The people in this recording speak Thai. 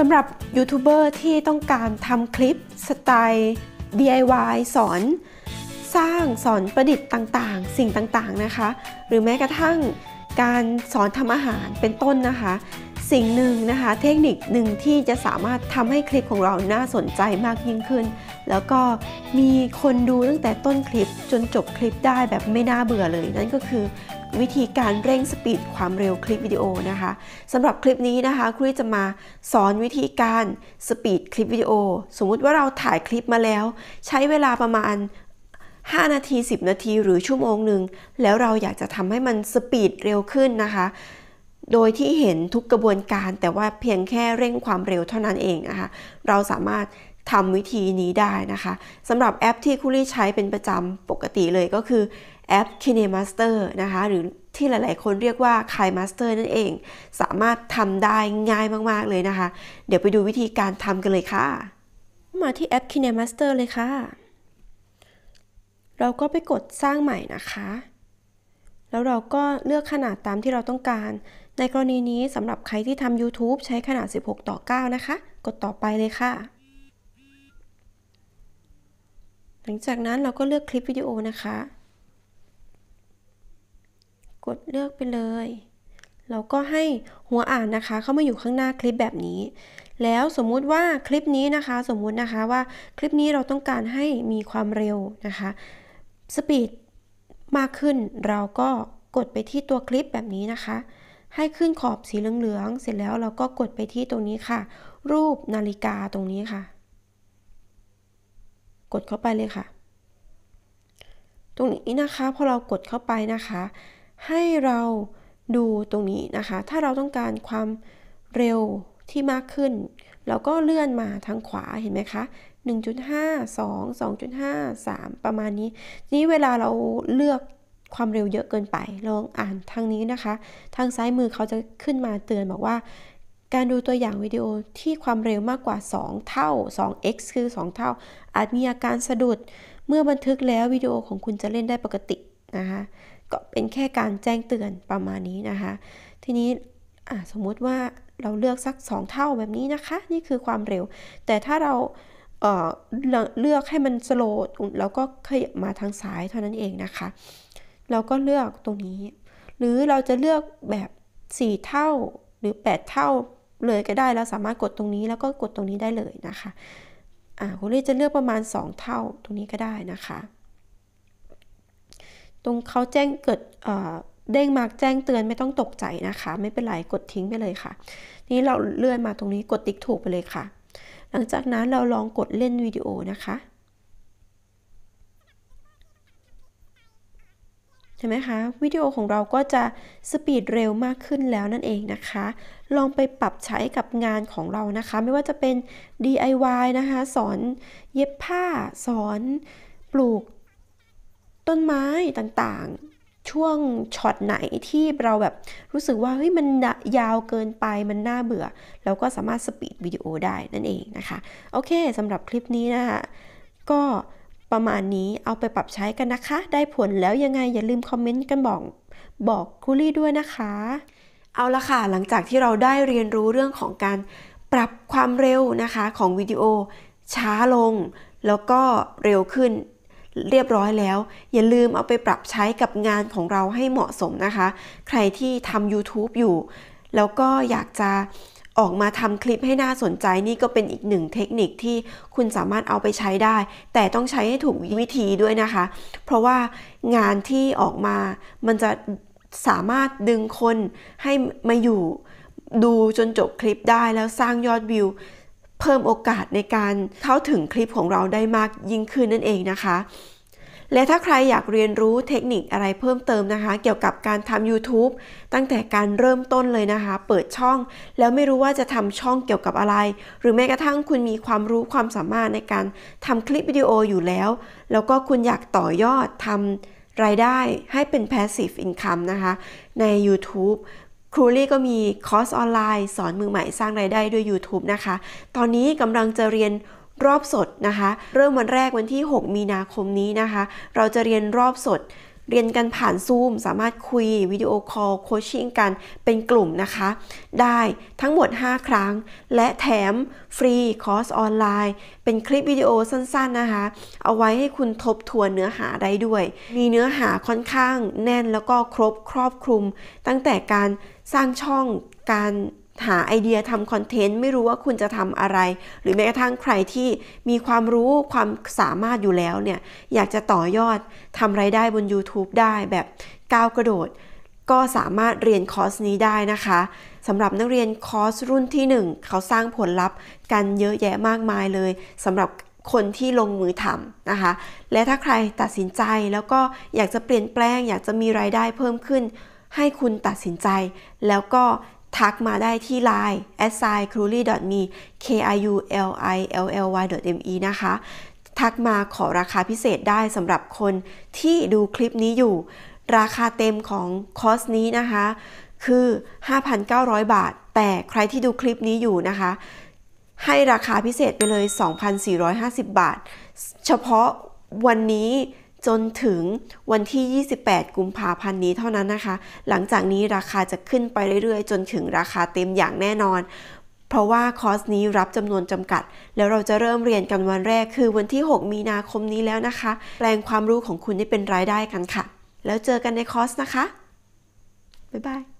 สำหรับยูทูบเบอร์ที่ต้องการทำคลิปสไตล์ DIY สอน สร้างสอนประดิษฐ์ต่างๆ สิ่งต่างๆนะคะ หรือแม้กระทั่งการสอนทำอาหารเป็นต้นนะคะสิ่งหนึ่งนะคะ เทคนิคหนึ่งที่จะสามารถทำให้คลิปของเราน่าสนใจมากยิ่งขึ้น แล้วก็มีคนดูตั้งแต่ต้นคลิปจนจบคลิปได้แบบไม่น่าเบื่อเลย นั่นก็คือวิธีการเร่งสปีดความเร็วคลิปวิดีโอนะคะสำหรับคลิปนี้นะคะ ครูจะมาสอนวิธีการสปีดคลิปวิดีโอสมมุติว่าเราถ่ายคลิปมาแล้ว ใช้เวลาประมาณ 5 นาที 10 นาทีหรือชั่วโมงหนึ่งแล้วเราอยากจะทำให้มันสปีดเร็วขึ้นนะคะโดยที่เห็นทุกกระบวนการแต่ว่าเพียงแค่เร่งความเร็วเท่านั้นเองนะคะเราสามารถทำวิธีนี้ได้นะคะสำหรับแอปที่คุรี่ใช้เป็นประจำปกติเลยก็คือ แอป KineMaster นะคะหรือที่หลายๆคนเรียกว่า k i Master นั่นเอง สามารถทำได้ง่ายมากๆเลยนะคะ เดี๋ยวไปดูวิธีการทำกันเลยค่ะ มาที่แอป KineMaster เลยค่ะ เราก็ไปกดสร้างใหม่นะคะ แล้วเราก็เลือกขนาดตามที่เราต้องการในกรณีนี้สำหรับใครที่ทำ YouTube ใช้ขนาด16ต่อ 9 นะคะ กดต่อไปเลยค่ะ หลังจากนั้นเราก็เลือกคลิปวิดีโอนะคะ กดเลือกไปเลย เราก็ให้หัวอ่านนะคะเข้ามาอยู่ข้างหน้าคลิปแบบนี้ แล้วสมมุติว่าคลิปนี้นะคะ สมมุตินะคะว่าคลิปนี้เราต้องการให้มีความเร็วนะคะ สปีดมากขึ้นเราก็กดไปที่ตัวคลิปแบบนี้นะคะให้ขึ้นขอบสีเหลืองๆเสร็จแล้วเราก็กดไปที่ตรงนี้ค่ะ รูปนาฬิกาตรงนี้ค่ะ กดเข้าไปเลยค่ะ ตรงนี้นะคะ พอเรากดเข้าไปนะคะ ให้เราดูตรงนี้นะคะ ถ้าเราต้องการความเร็วที่มากขึ้น เราก็เลื่อนมาทางขวา เห็นไหมคะ1.5 2 2.5 3 ประมาณนี้นี้เวลาเราเลือกความเร็วเยอะเกินไป ลองอ่านทางนี้นะคะทางซ้ายมือเขาจะขึ้นมาเตือน บอกว่า การดูตัวอย่างวิดีโอที่ความเร็วมากกว่า 2 เท่า 2x คือ 2 เท่า อาจมีอาการสะดุดเมื่อบันทึกแล้ววิดีโอของคุณจะเล่นได้ปกตินะคะก็เป็นแค่การแจ้งเตือนประมาณนี้นะคะทีนี้สมมติว่าเราเลือกสัก 2 เท่าแบบนี้นะคะนี่คือความเร็ว แต่ถ้าเราเเลือกให้มันสโลว์แล้วก็ขยับมาทางซ้ายเท่านั้นเองนะคะเราก็เลือกตรงนี้ หรือเราจะเลือกแบบ4เท่าหรือ 8 เท่าเลยก็ได้ เราสามารถกดตรงนี้แล้วก็กดตรงนี้ได้เลยนะคะ อ่าคุณลี่จะเลือกประมาณ 2 เท่าตรงนี้ก็ได้นะคะ ตรงเขาแจ้งเกิดเเด้งมาแจ้งเตือนไม่ต้องตกใจนะคะ ไม่เป็นไรกดทิ้งไปเลยค่ะนี้เราเลื่อนมาตรงนี้กดติ๊กถูกไปเลยค่ะ หลังจากนั้นเราลองกดเล่นวิดีโอนะคะใช่ไหมคะวิดีโอของเราก็จะ สปีดเร็วมากขึ้นแล้วนั่นเองนะคะ ลองไปปรับใช้กับงานของเรานะคะ ไม่ว่าจะเป็น DIY นะคะ สอนเย็บผ้าสอนปลูกต้นไม้ต่างๆ ช่วงช็อตไหนที่เราแบบ รู้สึกว่าเฮ้ยมันยาวเกินไปมันน่าเบื่อเราก็สามารถสปีดวิดีโอได้นั่นเองนะคะ โอเคสำหรับคลิปนี้นะคะก็ประมาณนี้เอาไปปรับใช้กันนะคะ ได้ผลแล้วยังไงอย่าลืมคอมเมนต์กันบอก บอกคุลี่ด้วยนะคะเอาละค่ะหลังจากที่เราได้เรียนรู้เรื่องของการ ปรับความเร็วนะคะของวิดีโอ ช้าลงแล้วก็เร็วขึ้น เรียบร้อยแล้ว อย่าลืมเอาไปปรับใช้กับงานของเราให้เหมาะสมนะคะ ใครที่ทำ YouTube อยู่ แล้วก็อยากจะออกมาทำคลิปให้น่าสนใจนี่ก็เป็นอีกหนึ่งเทคนิคที่คุณสามารถเอาไปใช้ได้ แต่ต้องใช้ให้ถูกวิธีด้วยนะคะ เพราะว่างานที่ออกมามันจะสามารถดึงคนให้มาอยู่ดูจนจบคลิปได้ แล้วสร้างยอดวิว เพิ่มโอกาสในการเข้าถึงคลิปของเราได้มากยิ่งขึ้นนั่นเองนะคะและถ้าใครอยากเรียนรู้เทคนิคอะไรเพิ่มเติมนะคะ เกี่ยวกับการทำ YouTube ตั้งแต่การเริ่มต้นเลยนะคะ เปิดช่องแล้วไม่รู้ว่าจะทำช่องเกี่ยวกับอะไร หรือแม้กระทั่งคุณมีความรู้ความสามารถในการทำคลิปวิดีโออยู่แล้ว แล้วก็คุณอยากต่อยอดทำรายได้ให้เป็น passive income นะคะ ใน YouTube ครูลี่ก็มีคอร์สออนไลน์สอนมือใหม่สร้างไรายได้ด้วย YouTube นะคะ ตอนนี้กำลังจะเรียนรอบสดนะคะ เริ่มวันแรกวันที่ 6 มีนาคมนี้นะคะ เราจะเรียนรอบสด เรียนกันผ่านซูมสามารถคุยวิดีโอคอลโคชชิ่งกันเป็นกลุ่มนะคะ ได้ทั้งหมด 5 ครั้งและแถมฟรีคอร์สออนไลน์เป็นคลิปวิดีโอสั้นๆนะคะ เอาไว้ให้คุณทบทวนเนื้อหาได้ด้วย มีเนื้อหาค่อนข้างแน่นแล้วก็ครบครอบคลุม ตั้งแต่การสร้างช่องการหาไอเดียทำคอนเทนต์ ไม่รู้ว่าคุณจะทำอะไร หรือแม้กระทั่งใครที่มีความรู้ความสามารถอยู่แล้วเนี่ยอยากจะต่อยอดทำไรายได้บน YouTube ได้แบบก้าวกระโดด ก็สามารถเรียนคอร์สนี้ได้นะคะสำหรับนักเรียนคอร์สรุ่นที่ 1 เขาสร้างผลลัพธ์กันเยอะแยะมากมายเลยสำหรับคนที่ลงมือทำนะคะ และถ้าใครตัดสินใจแล้วก็อยากจะเปลี่ยนแปลง อยากจะมีรายได้เพิ่มขึ้น ให้คุณตัดสินใจแล้วก็ทักมาได้ที่ Line s i c r u l y m e k i u l i l l y m e นะคะ ทักมาขอราคาพิเศษได้สำหรับคนที่ดูคลิปนี้อยู่ ราคาเต็มของคอร์สนี้นะคะ คือ 5,900 บาท แต่ใครที่ดูคลิปนี้อยู่นะคะ ให้ราคาพิเศษไปเลย 2,450 บาท เฉพาะวันนี้จนถึงวันที่ 28กุมภาพันธ์นี้เท่านั้นนะคะ หลังจากนี้ราคาจะขึ้นไปเรื่อยๆ จนถึงราคาเต็มอย่างแน่นอน เพราะว่าคอร์สนี้รับจำนวนจำกัด แล้วเราจะเริ่มเรียนกันวันแรกคือวันที่ 6 มีนาคมนี้แล้วนะคะ แปลงความรู้ของคุณให้เป็นรายได้กันค่ะ แล้วเจอกันในคอร์สนะคะ บ๊ายบาย